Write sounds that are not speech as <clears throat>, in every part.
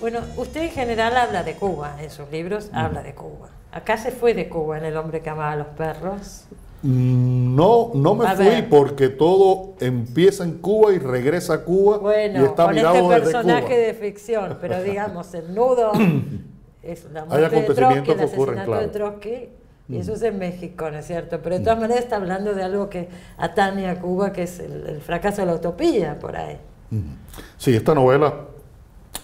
Bueno, usted en general habla de Cuba, en sus libros habla de Cuba. Acá se fue de Cuba en El hombre que amaba a los perros. Mm, no, no me fui porque todo empieza en Cuba y regresa a Cuba. Bueno, con este personaje de ficción, pero <laughs> digamos, el nudo es la muerte de Trotsky, el de Trotsky, y mm. eso es en México, ¿no es cierto? Pero de mm. todas maneras está hablando de algo que atañe a Cuba, que es el, el fracaso de la utopía, por ahí. Sí, esta novela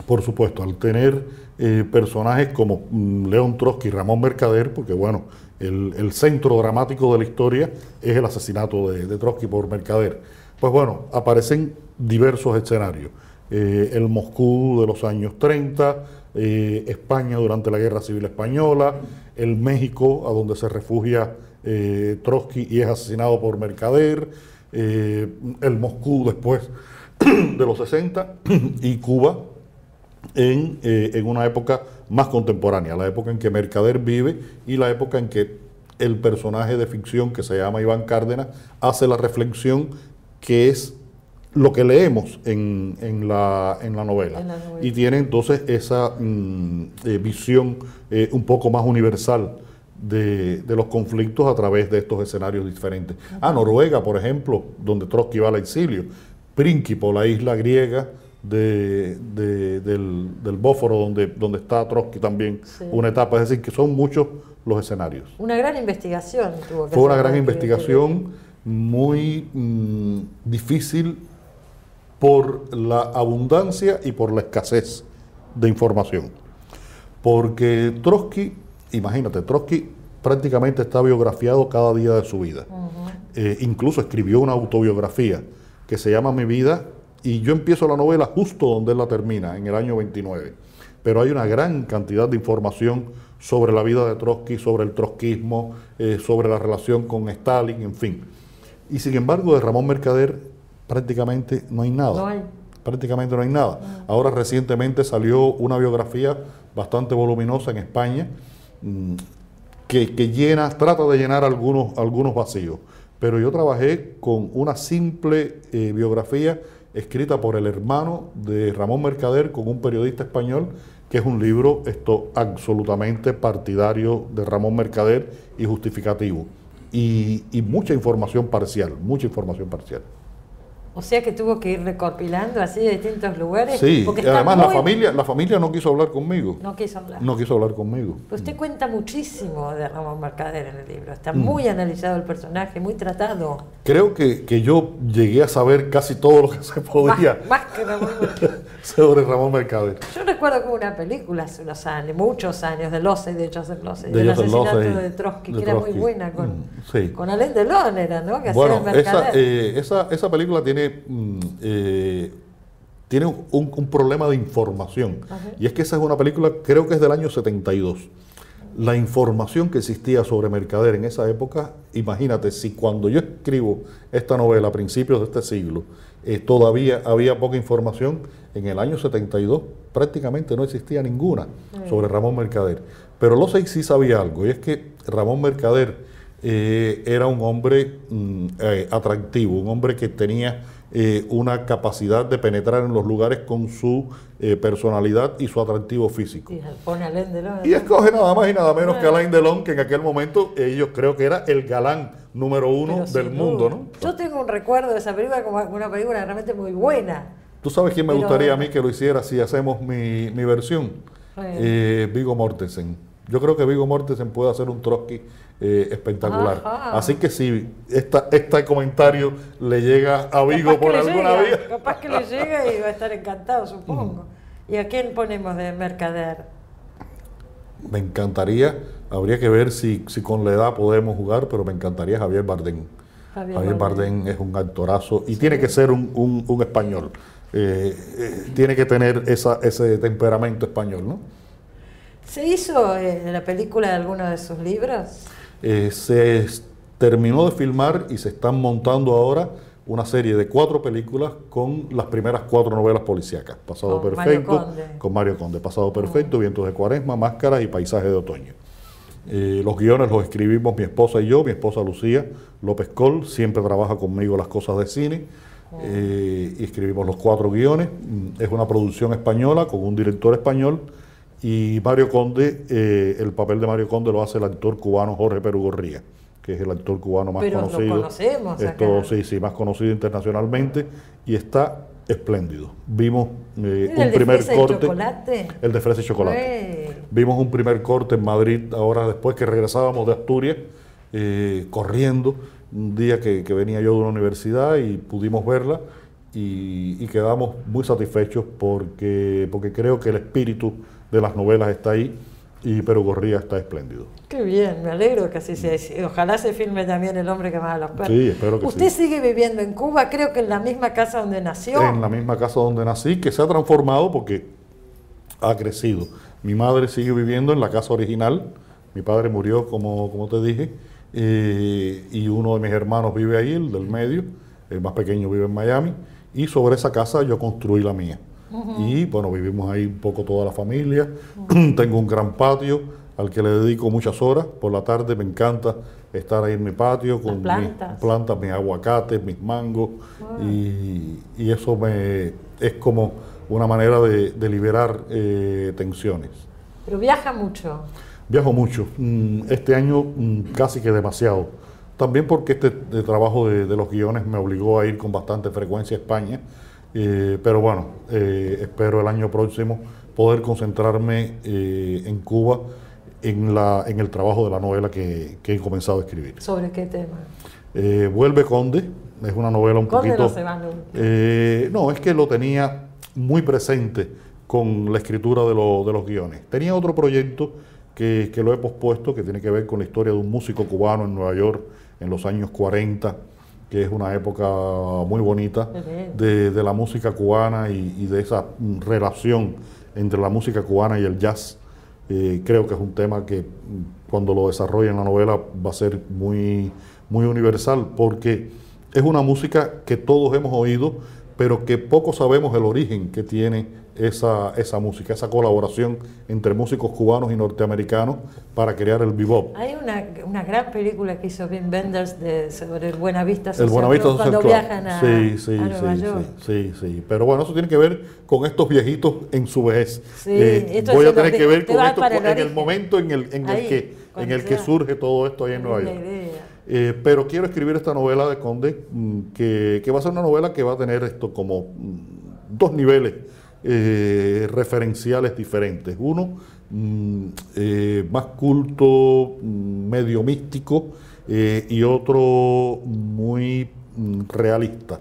por supuesto, al tener eh, personajes como mm, León Trotsky, y Ramón Mercader, porque bueno, el, centro dramático de la historia es el asesinato de, Trotsky por Mercader. Pues bueno, aparecen diversos escenarios. Eh, el Moscú de los años 30, eh, España durante la Guerra Civil Española, el México a donde se refugia Trotsky y es asesinado por Mercader, el Moscú después <clears throat> de los 60 <clears throat> y Cuba eh, en, una época más contemporánea, la época en que Mercader vive y la época en que el personaje de ficción que se llama Iván Cárdenas hace la reflexión que es lo que leemos en, en, la, en la, novela. Y tiene entonces esa mm, eh, visión eh, un poco más universal de, de, los conflictos a través de estos escenarios diferentes. a ah, Noruega, por ejemplo, donde Trotsky va al exilio, Príncipe, la isla griega, de, del, Bóforo, donde, donde está Trotsky también, una etapa. Es decir, que son muchos los escenarios. Una gran investigación tuvo que Fue una gran investigación muy mm, difícil por la abundancia y por la escasez de información. Porque Trotsky, imagínate, Trotsky prácticamente está biografiado cada día de su vida. Eh, incluso escribió una autobiografía que se llama Mi vida y yo empiezo la novela justo donde él la termina, en el año 29. Pero hay una gran cantidad de información sobre la vida de Trotsky, sobre el trotskismo, eh, sobre la relación con Stalin, en fin. Y sin embargo, de Ramón Mercader prácticamente no hay nada. No hay. Prácticamente no hay nada. Ahora recientemente salió una biografía bastante voluminosa en España mm, que, llena, trata de llenar algunos, algunos vacíos. Pero yo trabajé con una simple eh, biografía escrita por el hermano de Ramón Mercader con un periodista español, que es un libro esto, absolutamente partidario de Ramón Mercader y justificativo. Y, y mucha información parcial, mucha información parcial. O sea que tuvo que ir recopilando así de distintos lugares. Sí, porque y además la, familia, la familia no quiso hablar conmigo. No quiso hablar. No quiso hablar conmigo. Pues usted cuenta muchísimo de Ramón Mercader en el libro. Está mm. muy analizado el personaje, muy tratado. Creo que, que, yo llegué a saber casi todo lo que se podía. Más, que Ramón <laughs> sobre Ramón Mercader. Yo recuerdo como una película hace unos años, muchos años, de y de Joseph Los. de del asesinato de Trotsky, que era muy buena con, mm, con Alain Delon, era, ¿no? Que bueno, esa, eh, esa, esa película tiene Mm, eh, tiene un, problema de información. Y es que esa es una película, creo que es del año 72. La información que existía sobre Mercader en esa época, imagínate, si cuando yo escribo esta novela a principios de este siglo, eh, todavía había poca información, en el año 72 prácticamente no existía ninguna sobre Ramón Mercader. Pero los seis sí sabía algo, y es que Ramón Mercader eh, era un hombre mm, atractivo, un hombre que tenía eh, una capacidad de penetrar en los lugares con su eh, personalidad y su atractivo físico. Y, ¿eh? escoge nada más y nada menos que Alain Delon, que en aquel momento ellos creo que era el galán número uno del mundo. ¿no? Yo tengo un recuerdo de esa película como una película realmente muy buena. ¿Tú sabes quién me gustaría a mí que lo hiciera si hacemos mi, mi versión? Vigo Mortensen. Yo creo que Vigo Mortensen puede hacer un Trotsky eh, espectacular. Así que si esta, este comentario le llega a Vigo por alguna vía. Capaz que le llegue y va a estar encantado, <laughs> supongo. ¿Y a quién ponemos de mercader? Me encantaría, habría que ver si, si con la edad podemos jugar, pero me encantaría Javier Bardem. Javier, es un actorazo y tiene que ser un, español. Eh, eh, tiene que tener esa, ese temperamento español, ¿no? ¿Se hizo eh, la película de alguno de sus libros? Eh, se terminó de filmar y se están montando ahora una serie de cuatro películas con las primeras cuatro novelas policíacas. Pasado Perfecto, con Mario Conde. Pasado ah. Perfecto, Vientos de Cuaresma, Máscaras y Paisaje de Otoño. Eh, los guiones los escribimos mi esposa y yo, mi esposa Lucía López Col, siempre trabaja conmigo las cosas de cine. escribimos los cuatro guiones. Mm, es una producción española con un director español y Mario Conde, eh, el papel de Mario Conde lo hace el actor cubano Jorge Perugorría, que es el actor cubano más conocido. esto, sí, sí, más conocido internacionalmente y está espléndido. Vimos eh, un primer corte. Chocolate? El de fresa y chocolate. Vimos un primer corte en Madrid ahora después que regresábamos de Asturias eh, corriendo un día que, venía yo de una universidad y pudimos verla y, y quedamos muy satisfechos porque, porque creo que el espíritu de las novelas está ahí y Pero Gorría está espléndido. Qué bien, me alegro que así sea. Ojalá se filme también El hombre que va a los perros. Sí, espero que Usted sigue viviendo en Cuba, creo que en la misma casa donde nació. En la misma casa donde nací, que se ha transformado porque ha crecido. Mi madre sigue viviendo en la casa original. Mi padre murió, como, como te dije, eh, y uno de mis hermanos vive ahí, el del medio, el más pequeño vive en Miami, y sobre esa casa yo construí la mía. Y bueno, vivimos ahí un poco toda la familia. <clears throat> Tengo un gran patio al que le dedico muchas horas. Por la tarde me encanta estar ahí en mi patio con mis plantas, mis aguacates, mis mangos. Y, eso me, es como una manera de, liberar eh, tensiones. Pero viaja mucho. Viajo mucho. Mm, este año mm, casi que demasiado. También porque este, este trabajo de, los guiones me obligó a ir con bastante frecuencia a España eh, pero bueno, eh, espero el año próximo poder concentrarme eh, en Cuba en, la, en el trabajo de la novela que, he comenzado a escribir. ¿Sobre qué tema? Vuelve Conde, es una novela un Conde poquito... No, no, es que lo tenía muy presente con la escritura de, los guiones. Tenía otro proyecto que, que lo he pospuesto, que tiene que ver con la historia de un músico cubano en Nueva York en los años 40 que es una época muy bonita de, la música cubana y, de esa relación entre la música cubana y el jazz. Eh, creo que es un tema que mm, cuando lo desarrollen en la novela va a ser muy, muy universal porque es una música que todos hemos oído pero que poco sabemos el origen que tiene esa, esa música, esa colaboración entre músicos cubanos y norteamericanos para crear el bebop. Hay una, gran película que hizo Ben Benders de, sobre el Buenavista Social el Buenavista Social cuando viajan a, sí, sí, Nueva sí, York. sí, Sí, sí, Pero bueno, eso tiene que ver con estos viejitos en su vejez. Eh, voy a tener que ver con esto en el momento en el, en el que, en el que surge todo esto ahí en Nueva York. Eh, pero quiero escribir esta novela de Conde, mm, que, va a ser una novela que va a tener esto como mm, dos niveles eh, referenciales diferentes. Uno, mm, eh, más culto, medio místico, y otro muy realista,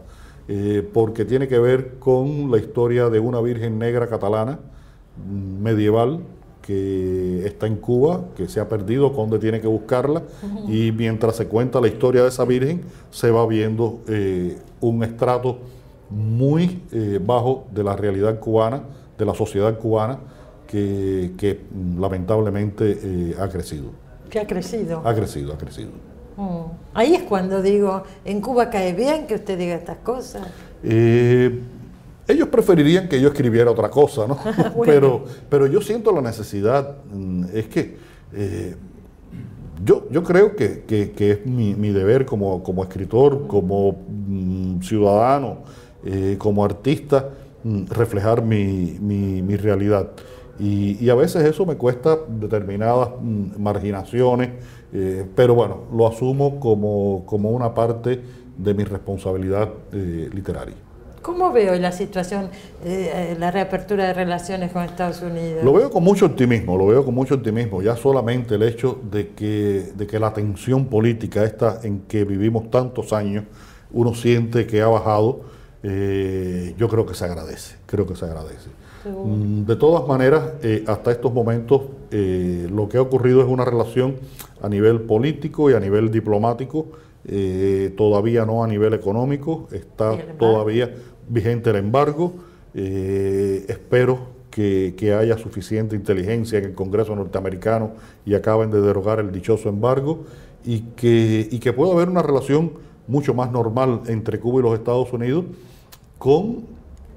porque tiene que ver con la historia de una virgen negra catalana medieval que está en Cuba, que se ha perdido, Conde tiene que buscarla, y mientras se cuenta la historia de esa Virgen, se va viendo eh, un estrato muy eh, bajo de la realidad cubana, de la sociedad cubana, que, lamentablemente eh, ha crecido. ¿Que ha crecido? Ha crecido, ha crecido. Mm. Ahí es cuando digo, en Cuba cae bien que usted diga estas cosas. Ellos preferirían que yo escribiera otra cosa, ¿no? <laughs> pero, pero yo siento la necesidad, mm, es que eh, yo, yo creo que, es mi, deber como, escritor, como mm, ciudadano, eh, como artista, mm, reflejar mi, realidad. Y, a veces eso me cuesta determinadas marginaciones, eh, pero bueno, lo asumo como, como, una parte de mi responsabilidad literaria. ¿Cómo veo la situación, eh, eh, la reapertura de relaciones con Estados Unidos? Lo veo con mucho optimismo, lo veo con mucho optimismo. Ya solamente el hecho de que, de que la tensión política esta en que vivimos tantos años, uno siente que ha bajado, eh, yo creo que se agradece, creo que se agradece. Mm, de todas maneras, hasta estos momentos lo que ha ocurrido es una relación a nivel político y a nivel diplomático todavía no a nivel económico, está todavía vigente el embargo. Eh, espero que, haya suficiente inteligencia en el Congreso norteamericano y acaben de derogar el dichoso embargo y que, y que pueda haber una relación mucho más normal entre Cuba y los Estados Unidos con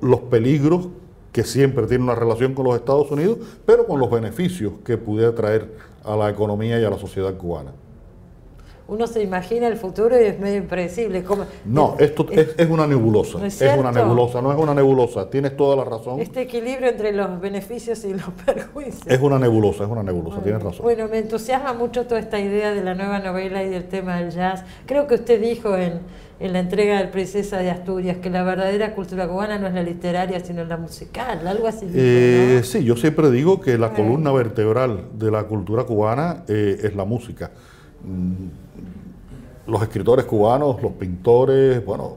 los peligros que siempre tiene una relación con los Estados Unidos, pero con los beneficios que pudiera traer a la economía y a la sociedad cubana uno se imagina el futuro y es medio impredecible. Como, no, esto es, una nebulosa. es, una nebulosa, no es una nebulosa. Tienes toda la razón. Este equilibrio entre los beneficios y los <laughs> perjuicios. Es una nebulosa, es una nebulosa, tienes razón. Bueno, me entusiasma mucho toda esta idea de la nueva novela y del tema del jazz. Creo que usted dijo en, la entrega del Princesa de Asturias que la verdadera cultura cubana no es la literaria, sino la musical, algo así. Eh, sí, yo siempre digo que la columna vertebral de la cultura cubana eh, es la música. Mm, los escritores cubanos, los pintores, bueno,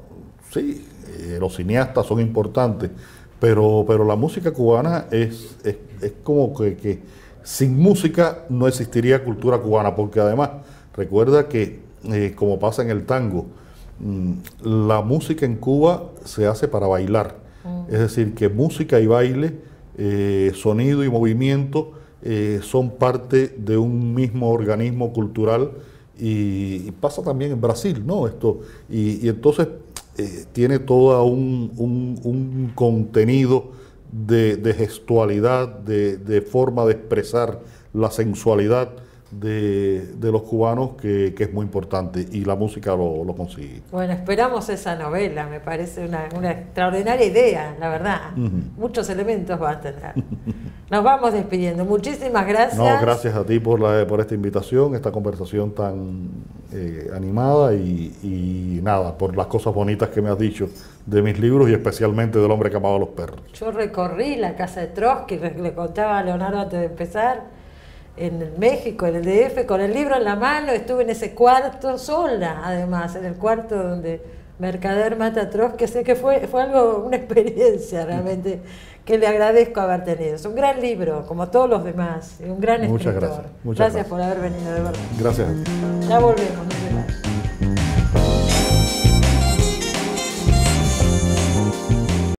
sí, eh, los cineastas son importantes, pero, pero la música cubana es, es, como que, sin música no existiría cultura cubana, porque además, recuerda que, eh, como pasa en el tango, mm, la música en Cuba se hace para bailar, mm. es decir, que música y baile, eh, sonido y movimiento, eh, son parte de un mismo organismo cultural y, pasa también en Brasil, ¿no? Esto, y, entonces eh, tiene todo un, contenido de, gestualidad, de, forma de expresar la sensualidad de, de los cubanos que, que, es muy importante y la música lo, lo, consigue. Bueno, esperamos esa novela, me parece una, una extraordinaria idea, la verdad. Muchos elementos va a tener. Nos vamos despidiendo. Muchísimas gracias. No, gracias a ti por, la, por esta invitación, esta conversación tan eh, animada y, y nada, por las cosas bonitas que me has dicho de mis libros y especialmente del hombre que amaba a los perros. Yo recorrí la casa de Trotsky, le contaba a Leonardo antes de empezar en México, en el DF, con el libro en la mano, estuve en ese cuarto sola, además, en el cuarto donde Mercader mata a que sé que fue, fue algo, una <laughs> experiencia realmente que le agradezco haber tenido. Es un gran libro, como todos los demás, un gran Muchas Muchas gracias. gracias por haber venido, de verdad. Gracias. Ya volvemos.